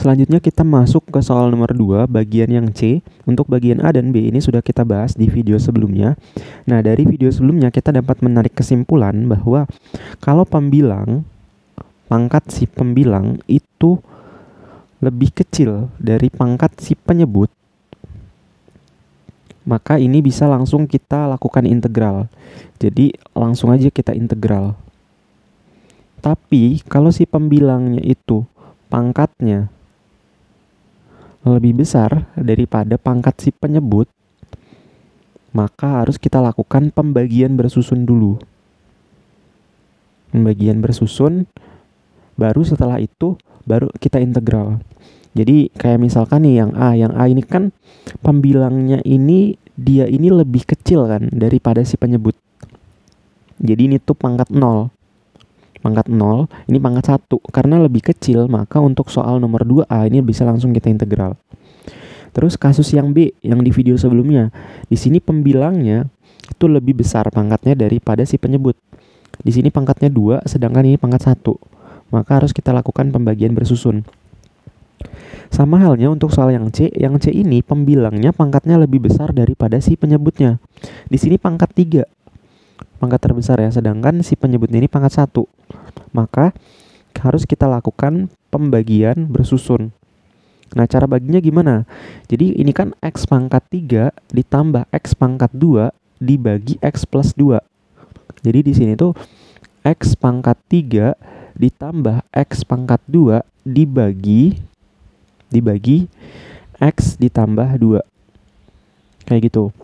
Selanjutnya kita masuk ke soal nomor 2 bagian yang C. Untuk bagian A dan B ini sudah kita bahas di video sebelumnya. Nah, dari video sebelumnya kita dapat menarik kesimpulan bahwa kalau pembilang pangkat si pembilang itu lebih kecil dari pangkat si penyebut, maka ini bisa langsung kita lakukan integral. Jadi langsung aja kita integral. Tapi kalau si pembilangnya itu pangkatnya lebih besar daripada pangkat si penyebut, maka harus kita lakukan pembagian bersusun dulu. Pembagian bersusun, baru setelah itu baru kita integral. Jadi kayak misalkan nih yang A, yang A ini kan pembilangnya ini dia ini lebih kecil kan daripada si penyebut. Jadi ini tuh pangkat 0 pangkat 0, ini pangkat 1. Karena lebih kecil, maka untuk soal nomor 2A ini bisa langsung kita integral. Terus kasus yang B yang di video sebelumnya, di sini pembilangnya itu lebih besar pangkatnya daripada si penyebut. Di sini pangkatnya 2, sedangkan ini pangkat 1. Maka harus kita lakukan pembagian bersusun. Sama halnya untuk soal yang C, yang C ini pembilangnya pangkatnya lebih besar daripada si penyebutnya. Di sini pangkat 3, pangkat terbesar ya, sedangkan si penyebutnya ini pangkat satu. Maka harus kita lakukan pembagian bersusun. Nah, cara baginya gimana? Jadi ini kan X pangkat 3 ditambah X pangkat 2 dibagi X plus 2. Jadi di sini tuh X pangkat 3 ditambah X pangkat 2 dibagi dibagi X ditambah 2. Kayak gitu.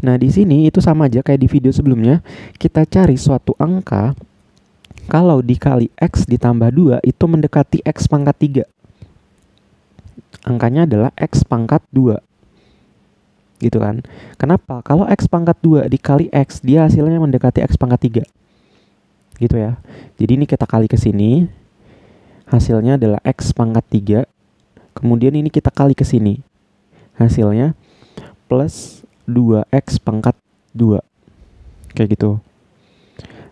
Nah, di sini itu sama aja kayak di video sebelumnya. Kita cari suatu angka kalau dikali X ditambah 2 itu mendekati X pangkat 3. Angkanya adalah X pangkat 2. Gitu kan. Kenapa? Kalau X pangkat 2 dikali X, dia hasilnya mendekati X pangkat 3. Gitu ya. Jadi ini kita kali ke sini. Hasilnya adalah X pangkat 3. Kemudian ini kita kali ke sini. Hasilnya plus 2x pangkat 2. Kayak gitu.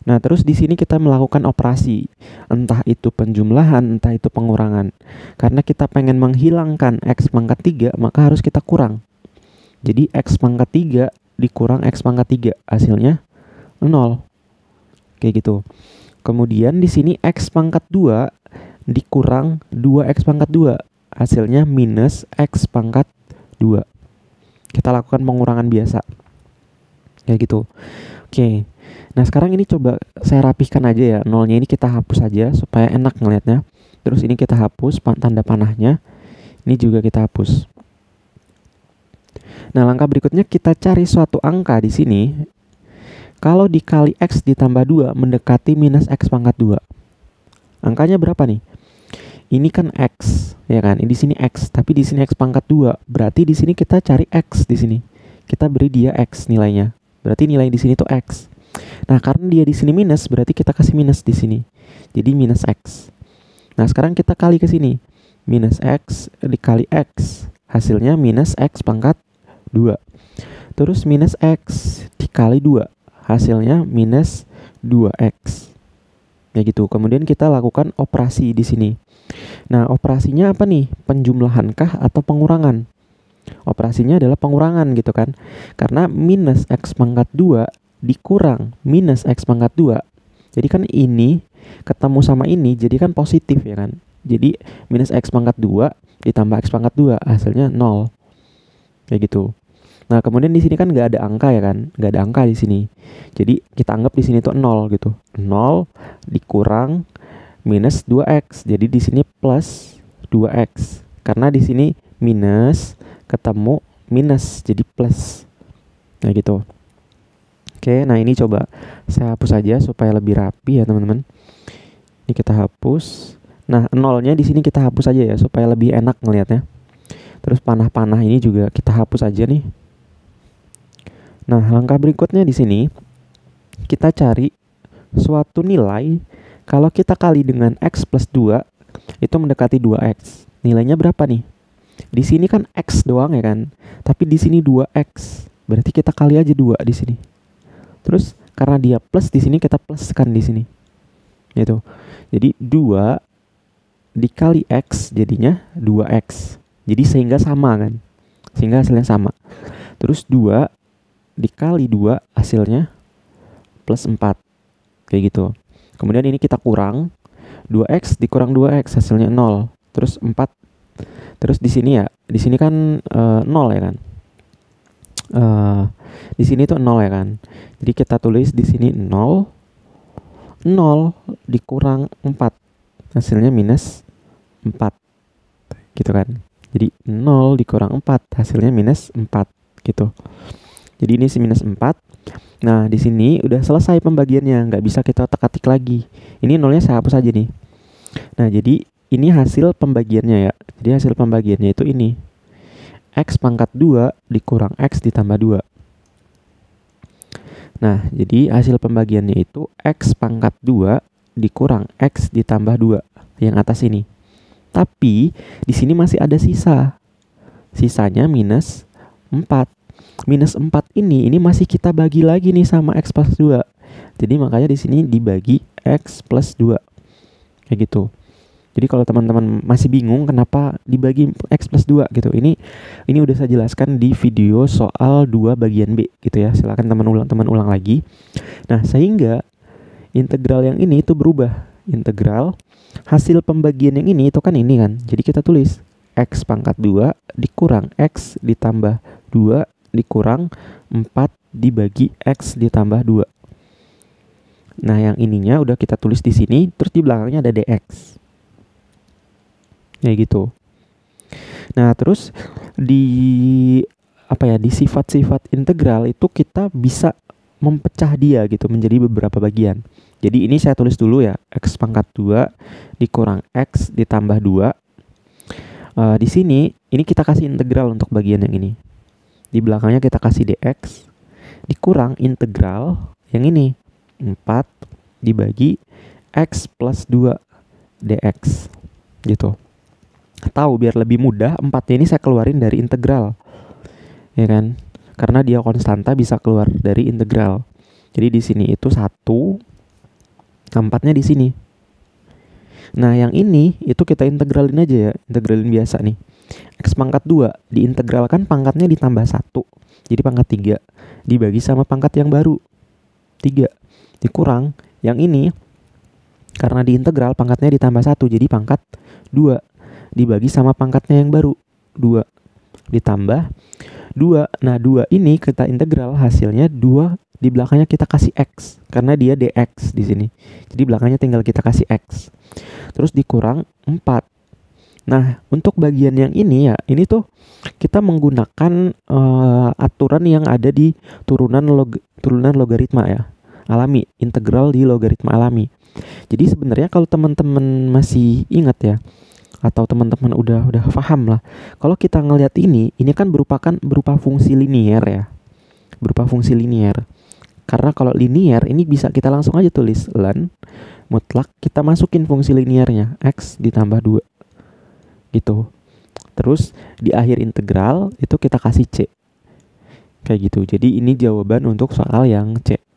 Nah, terus di sini kita melakukan operasi, entah itu penjumlahan, entah itu pengurangan. Karena kita pengen menghilangkan x pangkat 3, maka harus kita kurang. Jadi x pangkat 3 dikurang x pangkat 3, hasilnya 0. Kayak gitu. Kemudian di sini x pangkat 2 dikurang 2x pangkat 2, hasilnya minus x pangkat 2 kita lakukan pengurangan biasa kayak gitu oke nah sekarang ini coba saya rapihkan aja ya nolnya ini kita hapus aja supaya enak ngelihatnya terus ini kita hapus tanda panahnya ini juga kita hapus nah langkah berikutnya kita cari suatu angka di sini kalau dikali X ditambah 2 mendekati minus X pangkat 2 angkanya berapa nih ini kan X ya kan di sini x tapi di sini x pangkat 2 berarti di sini kita cari x di sini kita beri dia x nilainya berarti nilai di sini itu x nah karena dia di sini minus berarti kita kasih minus di sini jadi minus x nah sekarang kita kali ke sini minus x dikali x hasilnya minus x pangkat 2 terus minus x dikali 2 hasilnya minus 2x ya gitu kemudian kita lakukan operasi di sini Nah, operasinya apa nih? Penjumlahan kah atau pengurangan? Operasinya adalah pengurangan gitu kan. Karena minus X pangkat 2 dikurang minus X pangkat 2. Jadi kan ini ketemu sama ini jadi kan positif ya kan. Jadi minus X pangkat 2 ditambah X pangkat 2 hasilnya 0. Kayak gitu. Nah, kemudian di sini kan nggak ada angka ya kan? Nggak ada angka di sini. Jadi kita anggap di sini itu 0 gitu. 0 dikurang minus 2x. Jadi di sini plus 2x. Karena di sini minus ketemu minus jadi plus. Nah gitu. Oke, nah ini coba saya hapus aja supaya lebih rapi ya teman-teman. Ini kita hapus. Nah nolnya di sini kita hapus aja ya supaya lebih enak ngelihatnya. Terus panah-panah ini juga kita hapus aja nih. Nah langkah berikutnya di sini kita cari suatu nilai kalau kita kali dengan X plus 2, itu mendekati 2X. Nilainya berapa nih? Di sini kan X doang ya kan? Tapi di sini 2X. Berarti kita kali aja 2 di sini. Terus karena dia plus di sini kita pluskan di sini. Gitu. Jadi 2 dikali X jadinya 2X. Jadi sehingga sama kan? Sehingga hasilnya sama. Terus 2 dikali 2 hasilnya plus 4. Kayak gitu. Kemudian ini kita kurang 2x dikurang 2x hasilnya 0. Terus 4. Terus di sini ya, di sini kan e, eh, 0 ya kan. E, di sini tuh 0 ya kan. Jadi kita tulis di sini 0 0 dikurang 4. Hasilnya minus 4. Gitu kan. Jadi 0 dikurang 4 hasilnya minus 4 gitu. Jadi ini si minus 4 Nah, di sini udah selesai pembagiannya, nggak bisa kita tekatik lagi. Ini nolnya saya hapus aja nih. Nah, jadi ini hasil pembagiannya ya. Jadi hasil pembagiannya itu ini. X pangkat 2 dikurang X ditambah 2. Nah, jadi hasil pembagiannya itu X pangkat 2 dikurang X ditambah 2 yang atas ini. Tapi di sini masih ada sisa. Sisanya minus 4 minus 4 ini ini masih kita bagi lagi nih sama x plus 2. Jadi makanya di sini dibagi x plus 2. Kayak gitu. Jadi kalau teman-teman masih bingung kenapa dibagi x plus 2 gitu. Ini ini udah saya jelaskan di video soal 2 bagian B gitu ya. Silakan teman ulang teman ulang lagi. Nah, sehingga integral yang ini itu berubah. Integral hasil pembagian yang ini itu kan ini kan. Jadi kita tulis x pangkat 2 dikurang x ditambah 2 dikurang 4 dibagi X ditambah 2. Nah, yang ininya udah kita tulis di sini, terus di belakangnya ada dx. Ya gitu. Nah, terus di apa ya, di sifat-sifat integral itu kita bisa mempecah dia gitu menjadi beberapa bagian. Jadi ini saya tulis dulu ya, x pangkat 2 dikurang x ditambah 2. Uh, eh, di sini ini kita kasih integral untuk bagian yang ini. Di belakangnya kita kasih dx dikurang integral yang ini 4 dibagi x plus 2 dx gitu. Tahu biar lebih mudah empatnya ini saya keluarin dari integral. Ya kan? Karena dia konstanta bisa keluar dari integral. Jadi di sini itu satu empatnya di sini. Nah, yang ini itu kita integralin aja ya, integralin biasa nih. X pangkat 2 diintegralkan pangkatnya ditambah 1. Jadi pangkat 3 dibagi sama pangkat yang baru. 3 dikurang yang ini karena diintegral pangkatnya ditambah 1 jadi pangkat 2 dibagi sama pangkatnya yang baru 2 ditambah 2. Nah, 2 ini kita integral hasilnya 2 di belakangnya kita kasih x karena dia dx di sini. Jadi belakangnya tinggal kita kasih x. Terus dikurang 4 Nah, untuk bagian yang ini ya, ini tuh kita menggunakan uh, aturan yang ada di turunan log turunan logaritma ya. Alami, integral di logaritma alami. Jadi sebenarnya kalau teman-teman masih ingat ya atau teman-teman udah udah paham lah. Kalau kita ngelihat ini, ini kan merupakan berupa fungsi linier ya. Berupa fungsi linier. Karena kalau linier ini bisa kita langsung aja tulis ln mutlak kita masukin fungsi liniernya x ditambah 2 gitu. Terus di akhir integral itu kita kasih C. Kayak gitu. Jadi ini jawaban untuk soal yang C.